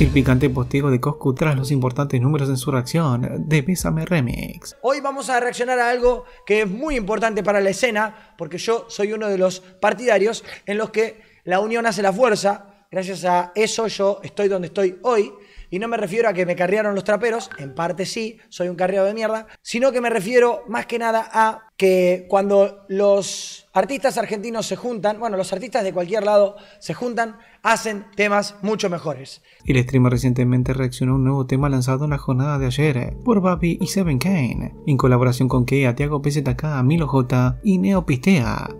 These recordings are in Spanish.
El picante postigo de Coscu tras los importantes números en su reacción de Bésame Remix. Hoy vamos a reaccionar a algo que es muy importante para la escena, porque yo soy uno de los partidarios en los que la unión hace la fuerza. Gracias a eso yo estoy donde estoy hoy. Y no me refiero a que me carriaron los traperos, en parte sí, soy un carriado de mierda, sino que me refiero más que nada a que cuando los artistas argentinos se juntan, bueno, los artistas de cualquier lado se juntan, hacen temas mucho mejores. El streamer recientemente reaccionó a un nuevo tema lanzado en la jornada de ayer por Babi y Seven Kane, en colaboración con Kea, Tiago PZK, Milo J y Neo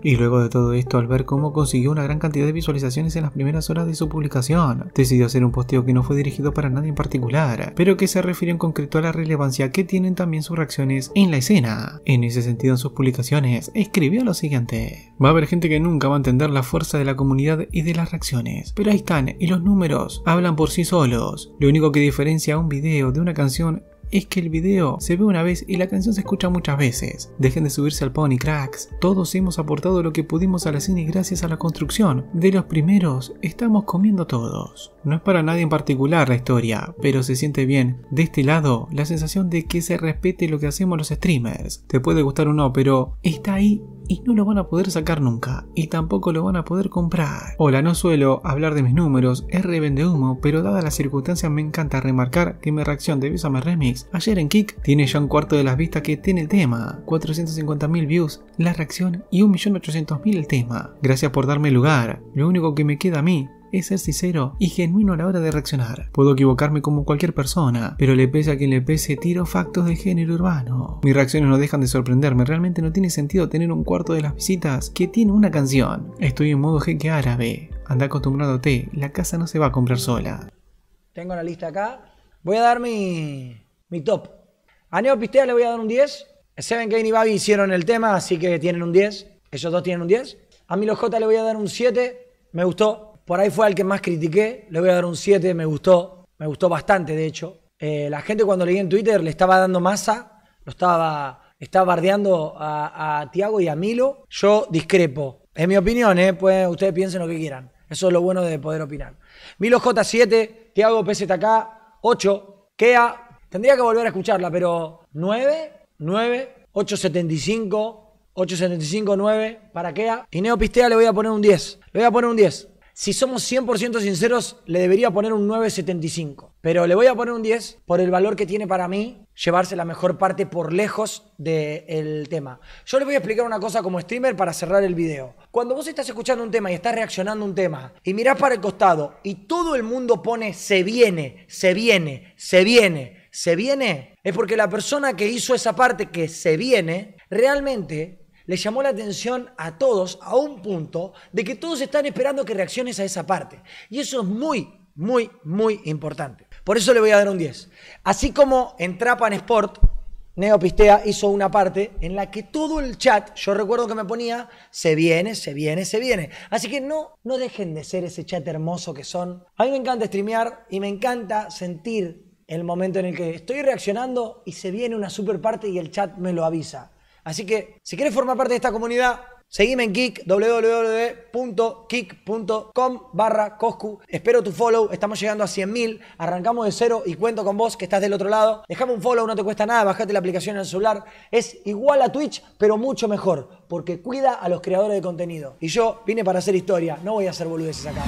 Y luego de todo esto, al ver cómo consiguió una gran cantidad de visualizaciones en las primeras horas de su publicación, decidió hacer un posteo que no fue dirigido para nadie en particular, pero que se refirió en concreto a la relevancia que tienen también sus reacciones en la escena. En ese sentido, en su publicaciones, escribió lo siguiente. Va a haber gente que nunca va a entender la fuerza de la comunidad y de las reacciones, pero ahí están y los números hablan por sí solos. Lo único que diferencia un video de una canción es que el video se ve una vez y la canción se escucha muchas veces. Dejen de subirse al pony cracks. Todos hemos aportado lo que pudimos a la cine gracias a la construcción. De los primeros estamos comiendo todos. No es para nadie en particular la historia, pero se siente bien. De este lado, la sensación de que se respete lo que hacemos los streamers. Te puede gustar o no, pero está ahí y no lo van a poder sacar nunca y tampoco lo van a poder comprar. Hola, no suelo hablar de mis números, es revende humo, pero dada las circunstancias me encanta remarcar que mi reacción de mi Remix ayer en Kick tiene ya un cuarto de las vistas que tiene el tema, 450.000 views la reacción y 1.800.000 el tema. Gracias por darme lugar, lo único que me queda a mí es ser sincero y genuino a la hora de reaccionar. Puedo equivocarme como cualquier persona, pero le pese a quien le pese, tiro factos de género urbano. Mis reacciones no dejan de sorprenderme, realmente no tiene sentido tener un cuarto de las visitas que tiene una canción. Estoy en modo jeque árabe, anda acostumbrado acostumbrándote, la casa no se va a comprar sola. Tengo la lista acá, voy a dar mi, mi top. A Neo le voy a dar un 10. Seven Kane y Babi hicieron el tema, así que tienen un 10. Ellos dos tienen un 10. A Milo J le voy a dar un 7. Me gustó, por ahí fue al que más critiqué, le voy a dar un 7, me gustó, me gustó bastante de hecho. Eh, la gente cuando leí en Twitter le estaba dando masa, lo estaba, bardeando a, Tiago y a Milo. Yo discrepo, es mi opinión, ¿eh? pues, ustedes piensen lo que quieran. Eso es lo bueno de poder opinar. Milo J7, Tiago PZK, 8, Kea, tendría que volver a escucharla, pero 9, 9, 875, 875, 9 para Kea. Y Neo Pistea le voy a poner un 10. Le voy a poner un 10. Si somos 100% sinceros, le debería poner un 9.75. Pero le voy a poner un 10 por el valor que tiene para mí llevarse la mejor parte por lejos del tema. Yo les voy a explicar una cosa como streamer para cerrar el video. Cuando vos estás escuchando un tema y estás reaccionando a un tema y mirás para el costado y todo el mundo pone se viene, se viene, se viene, se viene, es porque la persona que hizo esa parte que se viene realmente le llamó la atención a todos a un punto de que todos están esperando que reacciones a esa parte. Y eso es muy, muy, muy importante. Por eso le voy a dar un 10. Así como en Trapan Sport, Neopistea hizo una parte en la que todo el chat, yo recuerdo que me ponía, se viene, se viene, se viene. Así que no, no dejen de ser ese chat hermoso que son. A mí me encanta streamear y me encanta sentir el momento en el que estoy reaccionando y se viene una super parte y el chat me lo avisa. Así que si quieres formar parte de esta comunidad, seguime en Kik, www.kik.com barra Coscu. Espero tu follow, estamos llegando a 100.000, arrancamos de cero y cuento con vos que estás del otro lado. Dejame un follow, no te cuesta nada, bajate la aplicación en el celular. Es igual a Twitch, pero mucho mejor, porque cuida a los creadores de contenido. Y yo vine para hacer historia, no voy a hacer boludeces acá.